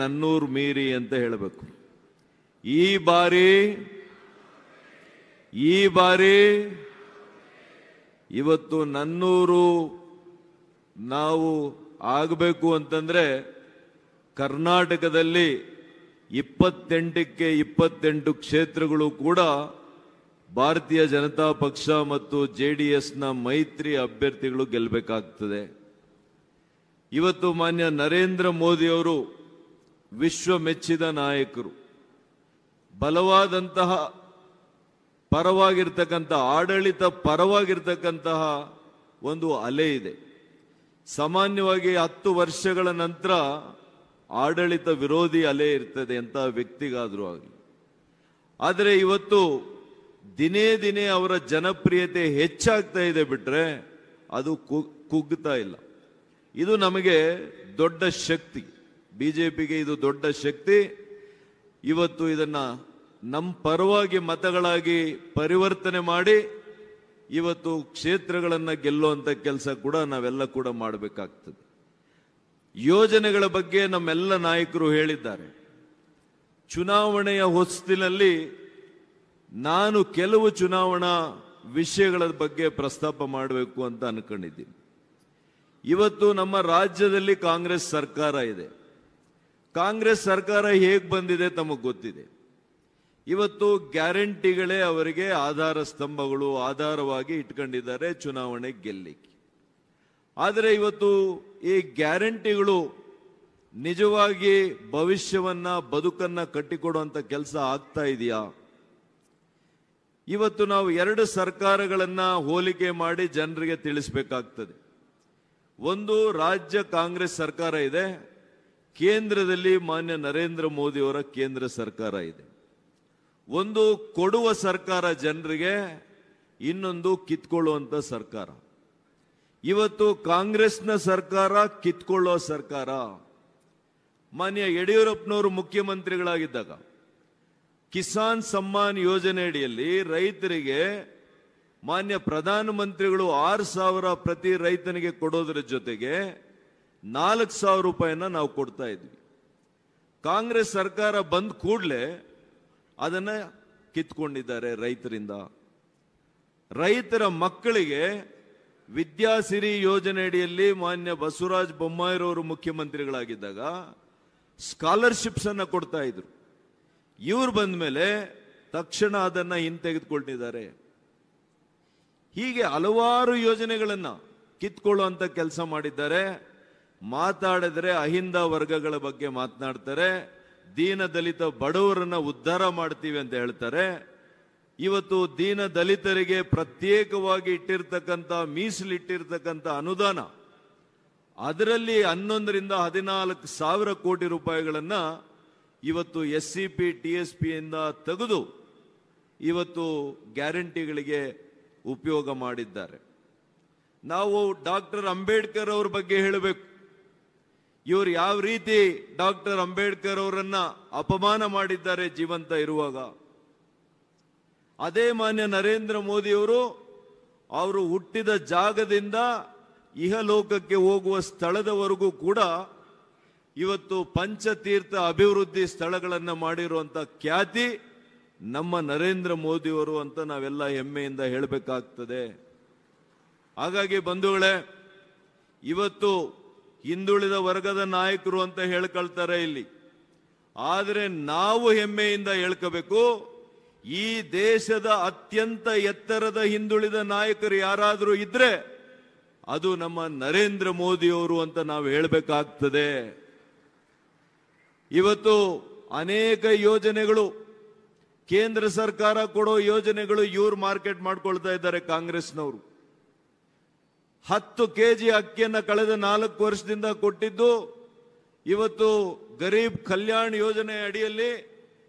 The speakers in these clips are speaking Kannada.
ನನ್ನೂರು ಮೀರಿ ಅಂತ ಹೇಳಬೇಕು ಈ ಬಾರಿ ಈ ಬಾರಿ ಇವತ್ತು ನನ್ನೂರು ನಾವು ಆಗಬೇಕು ಅಂತಂದ್ರೆ ಕರ್ನಾಟಕದಲ್ಲಿ ಇಪ್ಪತ್ತೆಂಟಕ್ಕೆ ಇಪ್ಪತ್ತೆಂಟು ಕ್ಷೇತ್ರಗಳು ಕೂಡ ಭಾರತೀಯ ಜನತಾ ಪಕ್ಷ ಮತ್ತು ಜೆ ಡಿ ಎಸ್ನ ಮೈತ್ರಿ ಅಭ್ಯರ್ಥಿಗಳು ಗೆಲ್ಲಬೇಕಾಗ್ತದೆ ಇವತ್ತು ಮಾನ್ಯ ನರೇಂದ್ರ ಮೋದಿಯವರು ವಿಶ್ವ ಮೆಚ್ಚಿದ ನಾಯಕರು ಬಲವಾದಂತಹ ಪರವಾಗಿರ್ತಕ್ಕಂಥ ಆಡಳಿತ ಪರವಾಗಿರ್ತಕ್ಕಂತಹ ಒಂದು ಅಲೆ ಇದೆ ಸಾಮಾನ್ಯವಾಗಿ ಹತ್ತು ವರ್ಷಗಳ ನಂತರ ಆಡಳಿತ ವಿರೋಧಿ ಅಲೆ ಇರ್ತದೆ ಅಂತ ವ್ಯಕ್ತಿಗಾದರೂ ಆಗಲಿ ಆದರೆ ಇವತ್ತು ದಿನೇ ದಿನೇ ಅವರ ಜನಪ್ರಿಯತೆ ಹೆಚ್ಚಾಗ್ತಾ ಇದೆ ಬಿಟ್ರೆ ಅದು ಕುಗ್ತಾ ಇಲ್ಲ ಇದು ನಮಗೆ ದೊಡ್ಡ ಶಕ್ತಿ ಬಿಜೆಪಿಗೆ ಇದು ದೊಡ್ಡ ಶಕ್ತಿ ಇವತ್ತು ಇದನ್ನ ನಮ್ಮ ಪರವಾಗಿ ಮತಗಳಾಗಿ ಪರಿವರ್ತನೆ ಮಾಡಿ ಇವತ್ತು ಕ್ಷೇತ್ರಗಳನ್ನು ಗೆಲ್ಲುವಂಥ ಕೆಲಸ ಕೂಡ ನಾವೆಲ್ಲ ಕೂಡ ಮಾಡಬೇಕಾಗ್ತದೆ ಯೋಜನೆಗಳ ಬಗ್ಗೆ ನಮ್ಮೆಲ್ಲ ನಾಯಕರು ಹೇಳಿದ್ದಾರೆ ಚುನಾವಣೆಯ ಹೊಸ್ತಿನಲ್ಲಿ ನಾನು ಕೆಲವು ಚುನಾವಣಾ ವಿಷಯಗಳ ಬಗ್ಗೆ ಪ್ರಸ್ತಾಪ ಮಾಡಬೇಕು ಅಂತ ಅನ್ಕೊಂಡಿದ್ದೀನಿ ಇವತ್ತು ನಮ್ಮ ರಾಜ್ಯದಲ್ಲಿ ಕಾಂಗ್ರೆಸ್ ಸರ್ಕಾರ ಇದೆ ಕಾಂಗ್ರೆಸ್ ಸರ್ಕಾರ ಹೇಗೆ ಬಂದಿದೆ ತಮಗೆ ಗೊತ್ತಿದೆ ಇವತ್ತು ಗ್ಯಾರಂಟಿಗಳೇ ಅವರಿಗೆ ಆಧಾರ ಸ್ತಂಭಗಳು ಆಧಾರವಾಗಿ ಇಟ್ಕೊಂಡಿದ್ದಾರೆ ಚುನಾವಣೆ ಗೆಲ್ಲಿಕ್ಕೆ ಆದರೆ ಇವತ್ತು ಈ ಗ್ಯಾರಂಟಿಗಳು ನಿಜವಾಗಿ ಭವಿಷ್ಯವನ್ನ ಬದುಕನ್ನ ಕಟ್ಟಿಕೊಡುವಂತ ಕೆಲಸ ಆಗ್ತಾ ಇದೆಯಾ ಇವತ್ತು ನಾವು ಎರಡು ಸರ್ಕಾರಗಳನ್ನ ಹೋಲಿಕೆ ಮಾಡಿ ಜನರಿಗೆ ತಿಳಿಸಬೇಕಾಗ್ತದೆ ಒಂದು ರಾಜ್ಯ ಕಾಂಗ್ರೆಸ್ ಸರ್ಕಾರ ಇದೆ ಕೇಂದ್ರದಲ್ಲಿ ಮಾನ್ಯ ನರೇಂದ್ರ ಮೋದಿಯವರ ಕೇಂದ್ರ ಸರ್ಕಾರ ಇದೆ ಒಂದು ಕೊಡುವ ಸರ್ಕಾರ ಜನರಿಗೆ ಇನ್ನೊಂದು ಕಿತ್ಕೊಳ್ಳುವಂಥ ಸರ್ಕಾರ ಇವತ್ತು ಕಾಂಗ್ರೆಸ್ನ ಸರ್ಕಾರ ಕಿತ್ಕೊಳ್ಳೋ ಸರ್ಕಾರ ಮಾನ್ಯ ಯಡಿಯೂರಪ್ಪನವರು ಮುಖ್ಯಮಂತ್ರಿಗಳಾಗಿದ್ದಾಗ ಕಿಸಾನ್ ಸಮ್ಮಾನ್ ಯೋಜನೆಯಡಿಯಲ್ಲಿ ರೈತರಿಗೆ ಮಾನ್ಯ ಪ್ರಧಾನಮಂತ್ರಿಗಳು ಆರು ಸಾವಿರ ಪ್ರತಿ ರೈತನಿಗೆ ಕೊಡೋದ್ರ ಜೊತೆಗೆ ನಾಲ್ಕು ಸಾವಿರ ರೂಪಾಯಿನ ನಾವು ಕೊಡ್ತಾ ಇದ್ವಿ ಕಾಂಗ್ರೆಸ್ ಸರ್ಕಾರ ಬಂದ ಕೂಡಲೇ ಅದನ್ನು ಕಿತ್ಕೊಂಡಿದ್ದಾರೆ ರೈತರಿಂದ ರೈತರ ಮಕ್ಕಳಿಗೆ ವಿದ್ಯಾಸಿರಿ ಯೋಜನೆ ಅಡಿಯಲ್ಲಿ ಮಾನ್ಯ ಬಸವರಾಜ ಬೊಮ್ಮಾಯಿರವರು ಮುಖ್ಯಮಂತ್ರಿಗಳಾಗಿದ್ದಾಗ ಸ್ಕಾಲರ್ಶಿಪ್ಸ್ ಅನ್ನು ಕೊಡ್ತಾ ಇದ್ರು ಇವ್ರು ಬಂದ ಮೇಲೆ ತಕ್ಷಣ ಅದನ್ನು ಹಿಂತೆಗೆದುಕೊಂಡಿದ್ದಾರೆ ಹೀಗೆ ಹಲವಾರು ಯೋಜನೆಗಳನ್ನು ಕಿತ್ಕೊಳ್ಳುವಂಥ ಕೆಲಸ ಮಾಡಿದ್ದಾರೆ ಮಾತಾಡಿದ್ರೆ ಅಹಿಂದ ವರ್ಗಗಳ ಬಗ್ಗೆ ಮಾತನಾಡ್ತಾರೆ ದೀನ ದಲಿತ ಬಡವರನ್ನ ಉದ್ಧಾರ ಮಾಡ್ತೀವಿ ಅಂತ ಹೇಳ್ತಾರೆ ಇವತ್ತು ದೀನ ದಲಿತರಿಗೆ ಪ್ರತ್ಯೇಕವಾಗಿ ಇಟ್ಟಿರ್ತಕ್ಕಂಥ ಮೀಸಲಿಟ್ಟಿರ್ತಕ್ಕಂಥ ಅನುದಾನ ಅದರಲ್ಲಿ ಹನ್ನೊಂದರಿಂದ ಹದಿನಾಲ್ಕು ಸಾವಿರ ಕೋಟಿ ರೂಪಾಯಿಗಳನ್ನ ಇವತ್ತು S C P T S ಪಿಯಿಂದ ತೆಗೆದು ಇವತ್ತು ಗ್ಯಾರಂಟಿಗಳಿಗೆ ಉಪಯೋಗ ಮಾಡಿದ್ದಾರೆ ನಾವು ಡಾಕ್ಟರ್ ಅಂಬೇಡ್ಕರ್ ಅವ್ರ ಬಗ್ಗೆ ಹೇಳಬೇಕು ಇವರು ಯಾವ ರೀತಿ ಡಾಕ್ಟರ್ ಅಂಬೇಡ್ಕರ್ ಅವರನ್ನ ಅಪಮಾನ ಮಾಡಿದ್ದಾರೆ ಜೀವಂತ ಇರುವಾಗ ಅದೇ ಮಾನ್ಯ ನರೇಂದ್ರ ಮೋದಿಯವರು ಅವರು ಹುಟ್ಟಿದ ಜಾಗದಿಂದ ಇಹಲೋಕಕ್ಕೆ ಹೋಗುವ ಸ್ಥಳದವರೆಗೂ ಕೂಡ ಇವತ್ತು ಪಂಚತೀರ್ಥ ಅಭಿವೃದ್ಧಿ ಸ್ಥಳಗಳನ್ನು ಮಾಡಿರುವಂಥ ಖ್ಯಾತಿ ನಮ್ಮ ನರೇಂದ್ರ ಮೋದಿಯವರು ಅಂತ ನಾವೆಲ್ಲ ಹೆಮ್ಮೆಯಿಂದ ಹೇಳಬೇಕಾಗ್ತದೆ ಹಾಗಾಗಿ ಬಂಧುಗಳೇ ಇವತ್ತು ಹಿಂದುಳಿದ ವರ್ಗದ ನಾಯಕರು ಅಂತ ಹೇಳ್ಕೊಳ್ತಾರೆ ಇಲ್ಲಿ ಆದರೆ ನಾವು ಹೆಮ್ಮೆಯಿಂದ ಹೇಳ್ಕೋಬೇಕು ಈ ದೇಶದ ಅತ್ಯಂತ ಎತ್ತರದ ಹಿಂದುಳಿದ ನಾಯಕರು ಯಾರಾದರೂ ಇದ್ರೆ ಅದು ನಮ್ಮ ನರೇಂದ್ರ ಮೋದಿಯವರು ಅಂತ ನಾವು ಹೇಳಬೇಕಾಗ್ತದೆ ಇವತ್ತು ಅನೇಕ ಯೋಜನೆಗಳು ಕೇಂದ್ರ ಸರ್ಕಾರ ಕೊಡೋ ಯೋಜನೆಗಳು ಇವ್ರು ಮಾರ್ಕೆಟ್ ಮಾಡ್ಕೊಳ್ತಾ ಇದ್ದಾರೆ ಕಾಂಗ್ರೆಸ್ನವರು ಹತ್ತು ಕೆ ಜಿ ಅಕ್ಕಿಯನ್ನು ಕಳೆದ ನಾಲ್ಕು ವರ್ಷದಿಂದ ಕೊಟ್ಟಿದ್ದು ಇವತ್ತು ಗರೀಬ್ ಕಲ್ಯಾಣ್ ಯೋಜನೆ ಅಡಿಯಲ್ಲಿ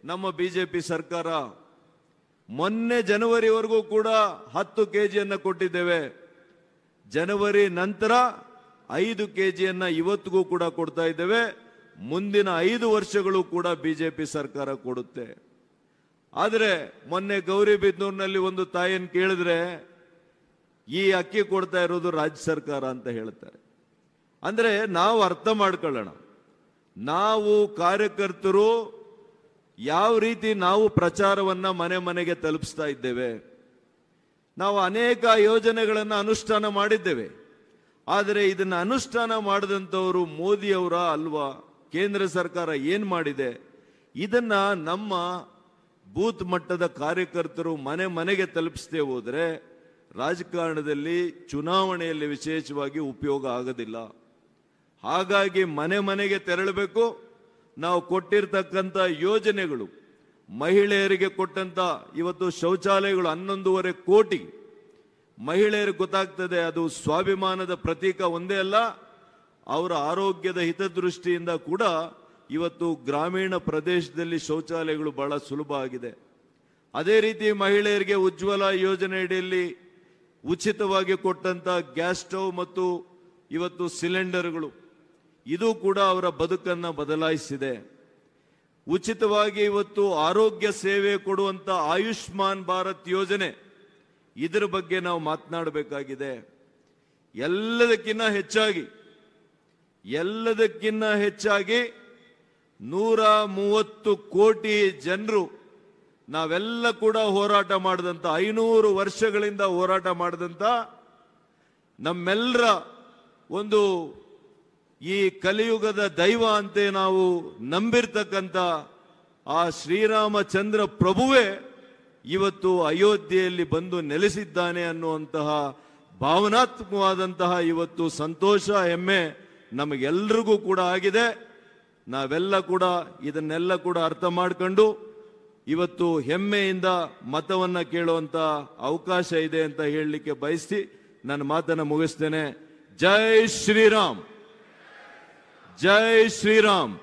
ನಮ್ಮ ಬಿಜೆಪಿ ಸರ್ಕಾರ ಮೊನ್ನೆ ಜನವರಿವರೆಗೂ ಕೂಡ ಹತ್ತು ಕೆ ಜಿಯನ್ನು ಕೊಟ್ಟಿದ್ದೇವೆ ಜನವರಿ ನಂತರ ಐದು ಕೆ ಜಿಯನ್ನು ಇವತ್ತಿಗೂ ಕೂಡ ಕೊಡ್ತಾ ಇದ್ದೇವೆ ಮುಂದಿನ ಐದು ವರ್ಷಗಳು ಕೂಡ ಬಿಜೆಪಿ ಸರ್ಕಾರ ಕೊಡುತ್ತೆ ಆದರೆ ಮೊನ್ನೆ ಗೌರಿಬಿದನೂರಿನಲ್ಲಿ ಒಂದು ತಾಯಿಯನ್ನು ಕೇಳಿದ್ರೆ ಈ ಅಕ್ಕಿ ಕೊಡ್ತಾ ಇರೋದು ರಾಜ್ಯ ಸರ್ಕಾರ ಅಂತ ಹೇಳ್ತಾರೆ ಅಂದರೆ ನಾವು ಅರ್ಥ ಮಾಡ್ಕೊಳ್ಳೋಣ ನಾವು ಕಾರ್ಯಕರ್ತರು ಯಾವ ರೀತಿ ನಾವು ಪ್ರಚಾರವನ್ನ ಮನೆ ಮನೆಗೆ ತಲುಪಿಸ್ತಾ ಇದ್ದೇವೆ ನಾವು ಅನೇಕ ಯೋಜನೆಗಳನ್ನು ಅನುಷ್ಠಾನ ಮಾಡಿದ್ದೇವೆ ಆದರೆ ಇದನ್ನು ಅನುಷ್ಠಾನ ಮಾಡಿದಂಥವರು ಮೋದಿಯವರ ಅಲ್ವಾ ಕೇಂದ್ರ ಸರ್ಕಾರ ಏನು ಮಾಡಿದೆ ಇದನ್ನು ನಮ್ಮ ಬೂತ್ ಮಟ್ಟದ ಕಾರ್ಯಕರ್ತರು ಮನೆ ಮನೆಗೆ ತಲುಪಿಸದೆ ಹೋದರೆ ರಾಜಕಾರಣದಲ್ಲಿ ಚುನಾವಣೆಯಲ್ಲಿ ವಿಶೇಷವಾಗಿ ಉಪಯೋಗ ಆಗೋದಿಲ್ಲ ಹಾಗಾಗಿ ಮನೆ ಮನೆಗೆ ತೆರಳಬೇಕು ನಾವು ಕೊಟ್ಟಿರ್ತಕ್ಕಂಥ ಯೋಜನೆಗಳು ಮಹಿಳೆಯರಿಗೆ ಕೊಟ್ಟಂಥ ಇವತ್ತು ಶೌಚಾಲಯಗಳು ಹನ್ನೊಂದೂವರೆ ಕೋಟಿ ಮಹಿಳೆಯರಿಗೆ ಗೊತ್ತಾಗ್ತದೆ ಅದು ಸ್ವಾಭಿಮಾನದ ಪ್ರತೀಕ ಒಂದೇ ಅಲ್ಲ ಅವರ ಆರೋಗ್ಯದ ಹಿತದೃಷ್ಟಿಯಿಂದ ಕೂಡ ಇವತ್ತು ಗ್ರಾಮೀಣ ಪ್ರದೇಶದಲ್ಲಿ ಶೌಚಾಲಯಗಳು ಬಹಳ ಸುಲಭ ಆಗಿದೆ ಅದೇ ರೀತಿ ಮಹಿಳೆಯರಿಗೆ ಉಜ್ವಲ ಯೋಜನೆಯಡಿಯಲ್ಲಿ ಉಚಿತವಾಗಿ ಕೊಟ್ಟಂತ ಗ್ಯಾಸ್ ಸ್ಟವ್ ಮತ್ತು ಇವತ್ತು ಸಿಲಿಂಡರ್ಗಳು ಇದು ಕೂಡ ಅವರ ಬದುಕನ್ನು ಬದಲಾಯಿಸಿದೆ ಉಚಿತವಾಗಿ ಇವತ್ತು ಆರೋಗ್ಯ ಸೇವೆ ಕೊಡುವಂಥ ಆಯುಷ್ಮಾನ್ ಭಾರತ್ ಯೋಜನೆ ಇದರ ಬಗ್ಗೆ ನಾವು ಮಾತನಾಡಬೇಕಾಗಿದೆ ಎಲ್ಲದಕ್ಕಿನ್ನ ಹೆಚ್ಚಾಗಿ ಎಲ್ಲದಕ್ಕಿನ್ನ ಹೆಚ್ಚಾಗಿ ನೂರ ಮೂವತ್ತು ಕೋಟಿ ಜನರು ನಾವೆಲ್ಲ ಕೂಡ ಹೋರಾಟ ಮಾಡಿದಂಥ ಐನೂರು ವರ್ಷಗಳಿಂದ ಹೋರಾಟ ಮಾಡಿದಂಥ ನಮ್ಮೆಲ್ಲರ ಒಂದು ಈ ಕಲಿಯುಗದ ದೈವ ಅಂತೆ ನಾವು ನಂಬಿರ್ತಕ್ಕಂಥ ಆ ಶ್ರೀರಾಮಚಂದ್ರ ಪ್ರಭುವೇ ಇವತ್ತು ಅಯೋಧ್ಯೆಯಲ್ಲಿ ಬಂದು ನೆಲೆಸಿದ್ದಾನೆ ಅನ್ನುವಂತಹ ಭಾವನಾತ್ಮಕವಾದಂತಹ ಇವತ್ತು ಸಂತೋಷ ಹೆಮ್ಮೆ ನಮಗೆಲ್ರಿಗೂ ಕೂಡ ಆಗಿದೆ ನಾವೆಲ್ಲ ಕೂಡ ಇದನ್ನೆಲ್ಲ ಕೂಡ ಅರ್ಥ ಮಾಡಿಕೊಂಡು ಇವತ್ತು ಹೆಮ್ಮೆಯಿಂದ ಮತವನ್ನು ಕೇಳುವಂತ ಅವಕಾಶ ಇದೆ ಅಂತ ಹೇಳಲಿಕ್ಕೆ ಬಯಸಿ ನನ್ನ ಮಾತನ್ನು ಮುಗಿಸ್ತೇನೆ ಜೈ ಶ್ರೀರಾಮ್ ಜೈ ಶ್ರೀರಾಮ್